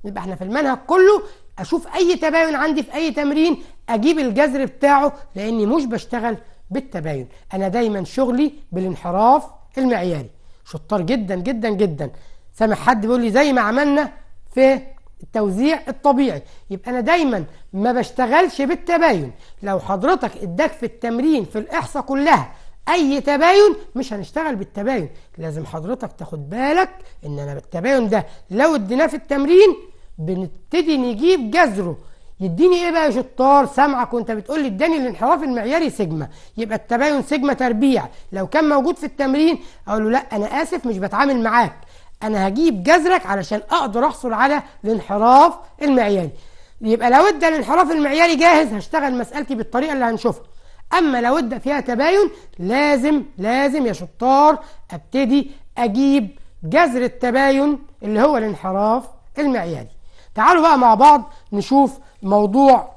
يبقى احنا في المنهج كله اشوف اي تباين عندي في اي تمرين اجيب الجذر بتاعه لاني مش بشتغل بالتباين انا دايما شغلي بالانحراف المعياري شطار جدا جدا جدا سامع حد بيقول لي زي ما عملنا في التوزيع الطبيعي يبقى انا دايما ما بشتغلش بالتباين لو حضرتك اداك في التمرين في الاحصاء كلها اي تباين مش هنشتغل بالتباين لازم حضرتك تاخد بالك ان انا بالتباين ده لو اديناه في التمرين بنبتدي نجيب جذره يديني ايه بقى يا شطار سامعك وانت بتقول لي اداني الانحراف المعياري سيجما يبقى التباين سيجما تربيع لو كان موجود في التمرين اقول له لا انا اسف مش بتعامل معاك انا هجيب جذرك علشان اقدر احصل على الانحراف المعياري يبقى لو ادى الانحراف المعياري جاهز هشتغل مسالتي بالطريقه اللي هنشوفها اما لو ادى فيها تباين لازم لازم يا شطار ابتدي اجيب جذر التباين اللي هو الانحراف المعياري تعالوا بقى مع بعض نشوف موضوع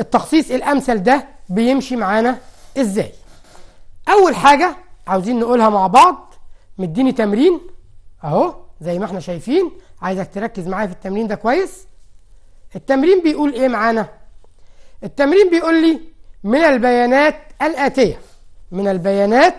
التخصيص الامثل ده بيمشي معانا ازاي اول حاجه عاوزين نقولها مع بعض مديني تمرين اهو زي ما احنا شايفين عايزك تركز معايا في التمرين ده كويس التمرين بيقول ايه معانا التمرين بيقول لي من البيانات الاتيه من البيانات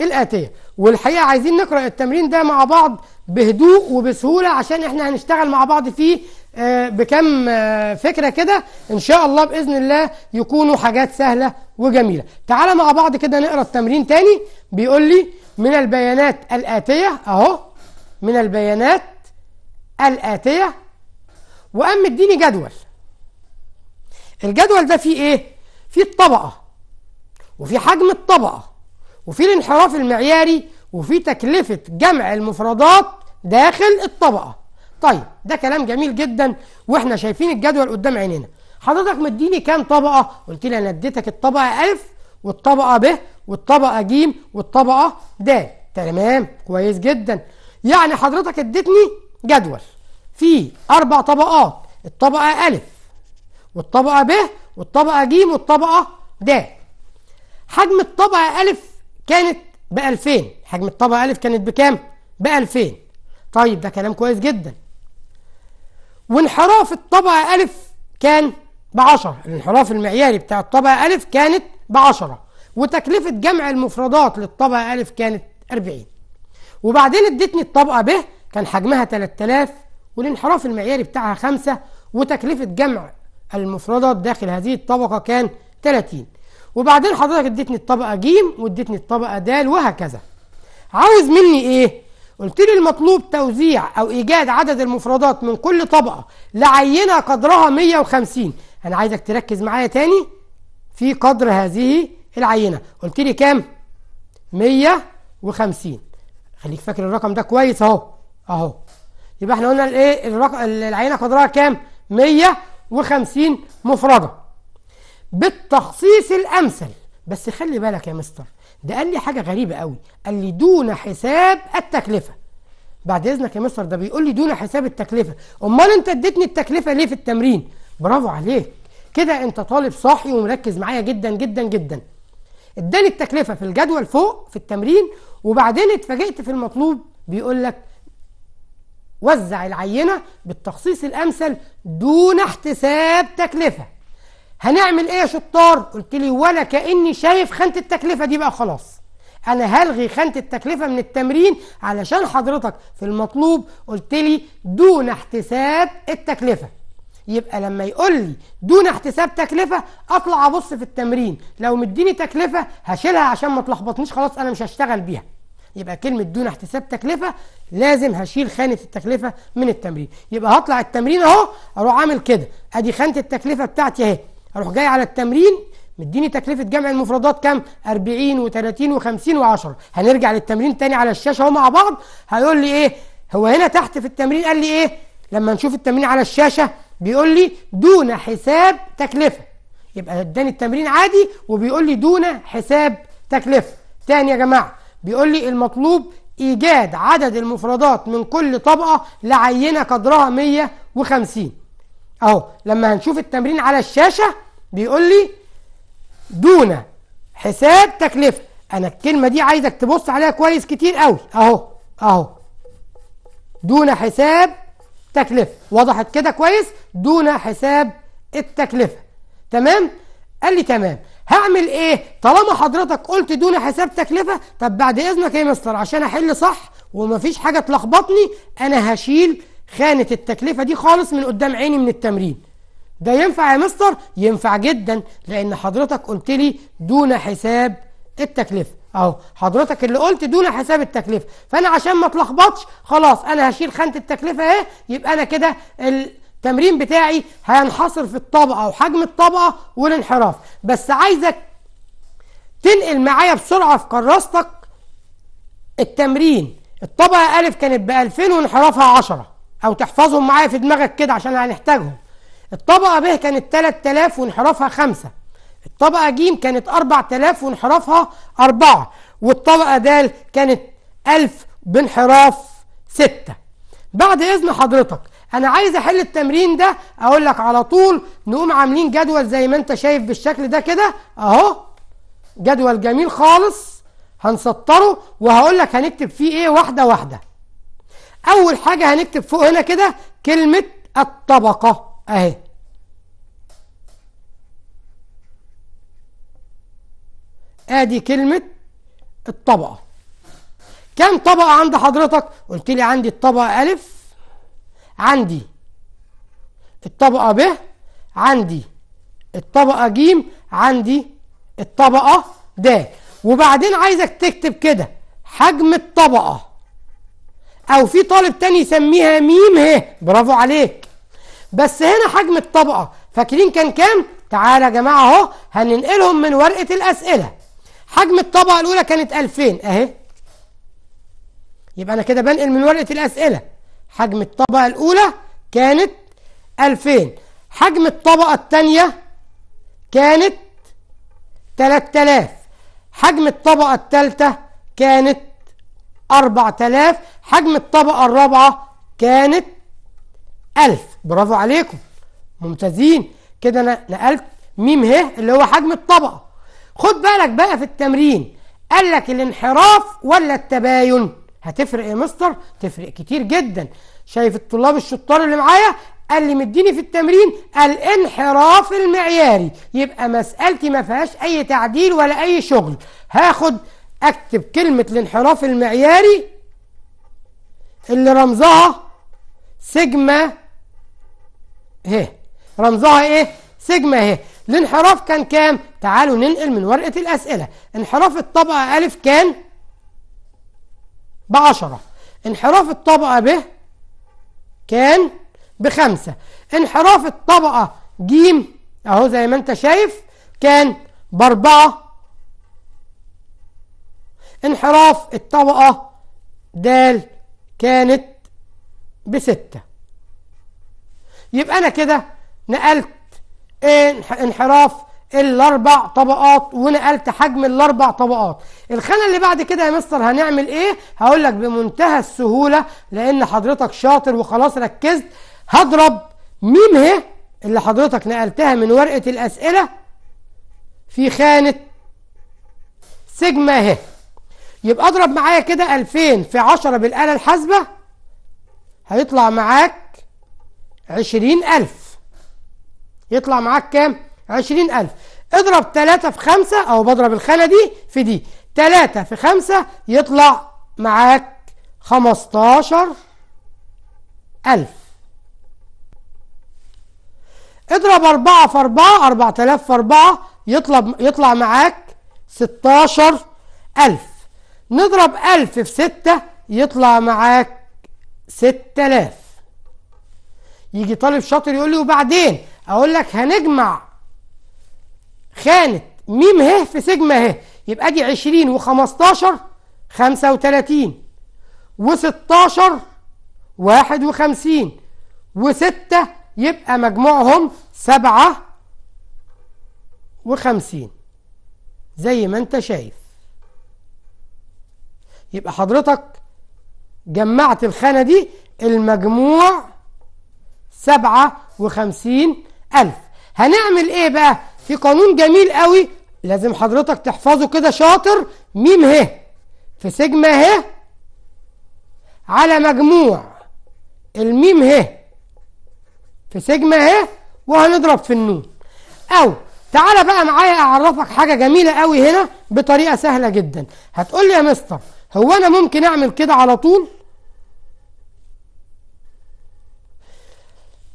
الاتيه والحقيقه عايزين نقرا التمرين ده مع بعض بهدوء وبسهوله عشان احنا هنشتغل مع بعض فيه آه، بكم آه، فكره كده ان شاء الله باذن الله يكونوا حاجات سهله وجميله تعالى مع بعض كده نقرا التمرين تاني بيقول لي من البيانات الاتيه اهو من البيانات الاتيه وقام مديني جدول الجدول ده فيه ايه فيه الطبقه وفي حجم الطبقه وفي الانحراف المعياري وفي تكلفه جمع المفردات داخل الطبقه طيب ده كلام جميل جدا واحنا شايفين الجدول قدام عينينا حضرتك مديني كام طبقه قلت لي انا اديتك الطبقه الف والطبقه ب والطبقه ج والطبقه د تمام كويس جدا يعني حضرتك اديتني جدول فيه اربع طبقات الطبقه الف والطبقه ب والطبقه ج والطبقه د حجم الطبقه الف كانت ب 2000 حجم الطبقه الف كانت بكام ب 2000 طيب ده كلام كويس جدا وانحراف الطبعة ألف كان بعشرة الانحراف المعياري بتاع الطبعة ألف كانت بعشرة وتكلفة جمع المفردات للطبقة ألف كانت 40 وبعدين اديتني الطبقة ب كان حجمها 3000 والانحراف المعياري بتاعها 5 وتكلفة جمع المفردات داخل هذه الطبقة كان 30 وبعدين حضرتك اديتني الطبقة ج واديتني الطبقة د وهكذا عاوز مني ايه قلت لي المطلوب توزيع أو إيجاد عدد المفردات من كل طبقة لعينة قدرها 150 أنا عايزك تركز معايا تاني في قدر هذه العينة قلت لي كام؟ 150 خليك فاكر الرقم ده كويس أهو أهو يبقى احنا قلنا الايه الرقم العينة قدرها كام؟ 150 مفردة بالتخصيص الأمثل بس خلي بالك يا مستر ده قال لي حاجه غريبه قوي قال لي دون حساب التكلفه بعد اذنك يا مستر ده بيقول لي دون حساب التكلفه امال انت اديتني التكلفه ليه في التمرين برافو عليك كده انت طالب صاحي ومركز معايا جدا جدا جدا اداني التكلفه في الجدول فوق في التمرين وبعدين اتفاجئت في المطلوب بيقول لك وزع العينه بالتخصيص الامثل دون احتساب تكلفه هنعمل ايه يا شطار قلت لي ولا كاني شايف خانه التكلفه دي بقى خلاص انا هلغي خانه التكلفه من التمرين علشان حضرتك في المطلوب قلت لي دون احتساب التكلفه يبقى لما يقول لي دون احتساب تكلفه اطلع ابص في التمرين لو مديني تكلفه هشيلها عشان ما تلخبطنيش خلاص انا مش هشتغل بيها يبقى كلمة دون احتساب تكلفة لازم هشيل خانة التكلفة من التمرين يبقى هطلع التمرين اهو اروح عامل كده ادي خانة التكلفة بتاعتي اهي اروح جاي على التمرين مديني تكلفة جمع المفردات كام؟ 40 و30 و50 و10 هنرجع للتمرين تاني على الشاشة اهو مع بعض هيقول لي ايه؟ هو هنا تحت في التمرين قال لي ايه؟ لما نشوف التمرين على الشاشة بيقول لي دون حساب تكلفة يبقى اداني التمرين عادي وبيقول لي دون حساب تكلفة تاني يا جماعة بيقول لي المطلوب إيجاد عدد المفردات من كل طبقة لعينة قدرها 150 أهو لما هنشوف التمرين على الشاشة بيقول لي دون حساب تكلفه انا الكلمه دي عايزك تبص عليها كويس كتير قوي اهو اهو دون حساب تكلفه وضحت كده كويس دون حساب التكلفه تمام قال لي تمام هعمل ايه طالما حضرتك قلت دون حساب تكلفه طب بعد اذنك يا مستر عشان احل صح ومفيش حاجه تلخبطني انا هشيل خانه التكلفه دي خالص من قدام عيني من التمرين ده ينفع يا مستر ينفع جدا لان حضرتك قلت لي دون حساب التكلفه اهو حضرتك اللي قلت دون حساب التكلفه فانا عشان ما اتلخبطش خلاص انا هشيل خانه التكلفه اهي يبقى انا كده التمرين بتاعي هينحصر في الطبقه وحجم الطبقه والانحراف بس عايزك تنقل معايا بسرعه في كراستك التمرين الطبقه الف كانت ب 2000 وانحرافها 10 او تحفظهم معايا في دماغك كده عشان هنحتاجهم الطبقة ب كانت 3000 وانحرافها 5 الطبقة ج كانت 4000 وانحرافها 4 والطبقة د كانت 1000 بانحراف 6 بعد إذن حضرتك أنا عايز أحل التمرين ده أقول لك على طول نقوم عاملين جدول زي ما أنت شايف بالشكل ده كده أهو جدول جميل خالص هنسطره وهقول لك هنكتب فيه إيه واحدة واحدة أول حاجة هنكتب فوق هنا كده كلمة الطبقة اهي ادي كلمة الطبقة كم طبقة عند حضرتك قلت لي عندي الطبقة ألف عندي الطبقة ب عندي الطبقة ج عندي الطبقة د وبعدين عايزك تكتب كده حجم الطبقة أو في طالب تاني يسميها ميم ه برافو عليك بس هنا حجم الطبقه فاكرين كان كام تعالى يا جماعه اهو هننقلهم من ورقه الاسئله حجم الطبقه الاولى كانت 2000 اهي يبقى انا كده بنقل من ورقه الاسئله حجم الطبقه الاولى كانت 2000 حجم الطبقه الثانيه كانت 3000 حجم الطبقه الثالثه كانت 4000 حجم الطبقه الرابعه كانت 1000 برافو عليكم ممتازين كده انا نقلت ميم ه اللي هو حجم الطبقه خد بالك بقى في التمرين قال لك الانحراف ولا التباين هتفرق يا مستر تفرق كتير جدا شايف الطلاب الشطار اللي معايا قال لي مديني في التمرين الانحراف المعياري يبقى مسألتي ما فيهاش أي تعديل ولا أي شغل هاخد أكتب كلمة الانحراف المعياري اللي رمزها سيجما اهي رمزها ايه سيجما اهي الانحراف كان كام تعالوا ننقل من ورقة الأسئلة انحراف الطبقة أ كان ب 10 انحراف الطبقة ب كان بخمسة انحراف الطبقة ج اهو زي ما انت شايف كان باربعة انحراف الطبقة د كانت بستة يبقى أنا كده نقلت انحراف الاربع طبقات ونقلت حجم الاربع طبقات الخانه اللي بعد كده يا مستر هنعمل ايه هقول لك بمنتهى السهوله لان حضرتك شاطر وخلاص ركزت هضرب ميم ه اللي حضرتك نقلتها من ورقه الاسئله في خانه سيجما ه يبقى اضرب معايا كده 2000 في 10 بالاله الحاسبه هيطلع معاك عشرين ألف يطلع معاك كام؟ عشرين ألف اضرب تلاتة في خمسة أو بضرب الخانة دي في دي تلاتة في خمسة يطلع معاك خمستاشر ألف اضرب أربعة في أربعة أربعة تلاف في أربعة يطلع يطلع معاك ستاشر ألف نضرب ألف في ستة يطلع معاك ستة آلاف يجي طالب شاطر يقول لي وبعدين اقول لك هنجمع خانه ميم ه في سيجما ه يبقى دي 20 و15 35 و16 51 و6 يبقى مجموعهم و50 زي ما انت شايف يبقى حضرتك جمعت الخانة دي المجموع وخمسين ألف هنعمل إيه بقى في قانون جميل قوي لازم حضرتك تحفظه كده شاطر ميم ه في سيجما ه على مجموع الميم ه في سيجما ه وهنضرب في النون أو تعالى بقى معايا أعرفك حاجة جميلة قوي هنا بطريقة سهلة جدا هتقول لي يا مستر هو أنا ممكن أعمل كده على طول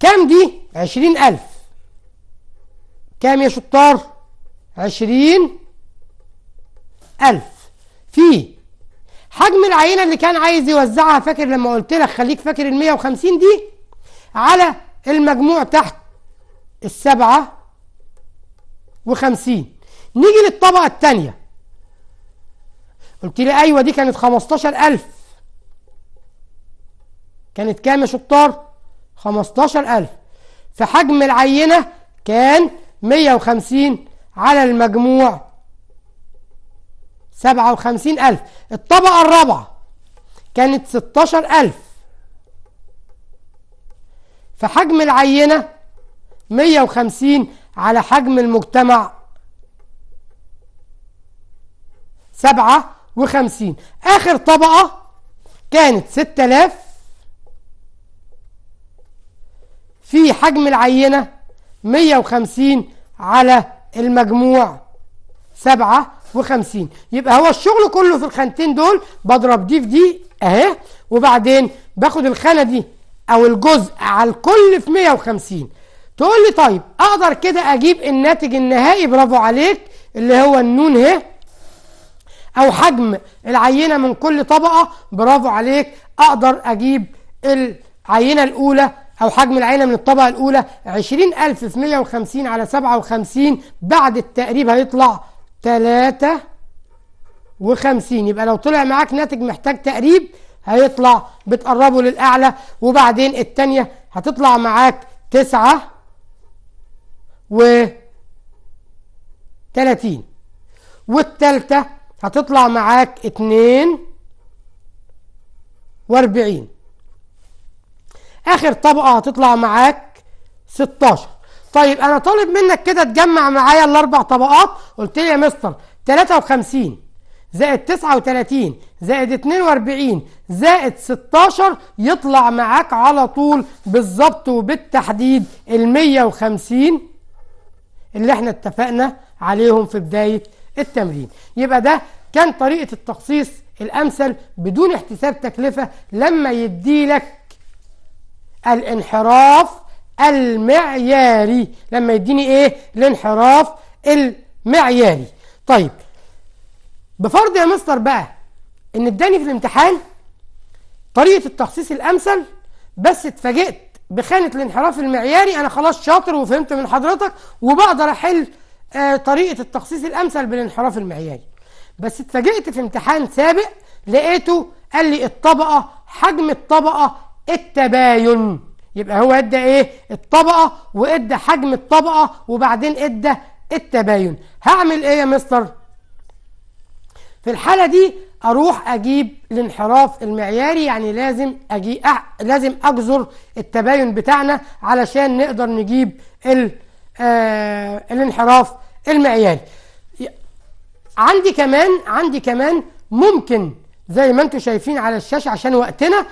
كام دي عشرين ألف كام يا شطار عشرين ألف في حجم العينة اللي كان عايز يوزعها فاكر لما قلت لك خليك فاكر المية وخمسين دي على المجموع تحت السبعة وخمسين نيجي للطبقة التانية قلت لي أيوة دي كانت خمستاشر ألف كانت كام يا شطار؟ 15000 فحجم العينة كان 150 على المجموع 57000 الطبقة الرابعة كانت 16000 فحجم العينة 150 على حجم المجتمع 57 آخر طبقة كانت 6000 في حجم العينة 150 على المجموع 57 يبقى هو الشغل كله في الخانتين دول بضرب دي في دي اهي وبعدين باخد الخانة دي او الجزء على الكل في 150 تقول لي طيب اقدر كده اجيب الناتج النهائي برافو عليك اللي هو النون اهي او حجم العينه من كل طبقه برافو عليك اقدر اجيب العينه الاولى أو حجم العينة من الطبقة الأولى 20000 في 150 على 57 بعد التقريب هيطلع 53 يبقى لو طلع معاك ناتج محتاج تقريب هيطلع بتقربه للأعلى وبعدين التانية هتطلع معاك 9 و 30 والتالتة هتطلع معاك 42 اخر طبقه هتطلع معاك 16 طيب انا طالب منك كده تجمع معايا الاربع طبقات قلت لي يا مستر 53 زائد 39 زائد 42 زائد 16 يطلع معاك على طول بالظبط وبالتحديد ال 150 اللي احنا اتفقنا عليهم في بدايه التمرين يبقى ده كان طريقه التخصيص الامثل بدون احتساب تكلفه لما يديلك الانحراف المعياري لما يديني ايه الانحراف المعياري طيب بفرض يا مستر بقى ان اداني في الامتحان طريقه التخصيص الامثل بس اتفاجئت بخانه الانحراف المعياري انا خلاص شاطر وفهمت من حضرتك وبقدر احل آه، طريقه التخصيص الامثل بالانحراف المعياري بس اتفاجئت في امتحان سابق لقيته قال لي الطبقه حجم الطبقه التباين يبقى هو ادى ايه الطبقه وادى حجم الطبقه وبعدين ادى التباين هعمل ايه يا مستر في الحاله دي اروح اجيب الانحراف المعياري يعني لازم اجي أح... لازم اجذر التباين بتاعنا علشان نقدر نجيب ال... آ... آه، الانحراف المعياري عندي كمان عندي كمان ممكن زي ما انتم شايفين على الشاشه عشان وقتنا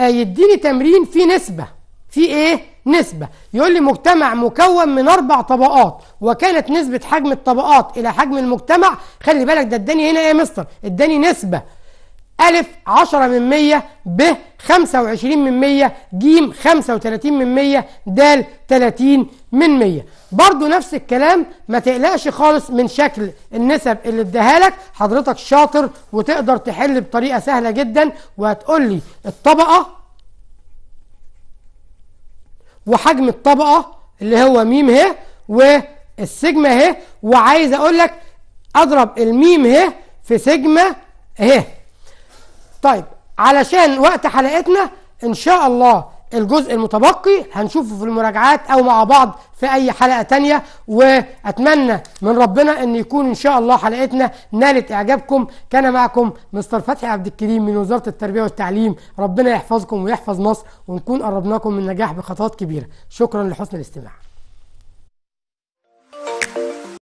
آه، يديني تمرين فيه نسبة في ايه نسبة يقول لي مجتمع مكون من أربع طبقات وكانت نسبة حجم الطبقات إلى حجم المجتمع خلي بالك ده اداني هنا إيه يا مستر اداني نسبة ألف عشرة من مية ب 25 من 100 ج 35 من 100 د 30 من 100 برضو نفس الكلام ما تقلقش خالص من شكل النسب اللي اداها لك حضرتك شاطر وتقدر تحل بطريقه سهله جدا وهتقول لي الطبقه وحجم الطبقه اللي هو م ه والسجما ه وعايز اقول لك اضرب الميم ه في سجما ه طيب علشان وقت حلقتنا ان شاء الله الجزء المتبقي هنشوفه في المراجعات او مع بعض في اي حلقه تانية واتمنى من ربنا ان يكون ان شاء الله حلقتنا نالت اعجابكم كان معكم مستر فتحي عبد الكريم من وزاره التربيه والتعليم ربنا يحفظكم ويحفظ مصر ونكون قربناكم من نجاح بخطوات كبيره شكرا لحسن الاستماع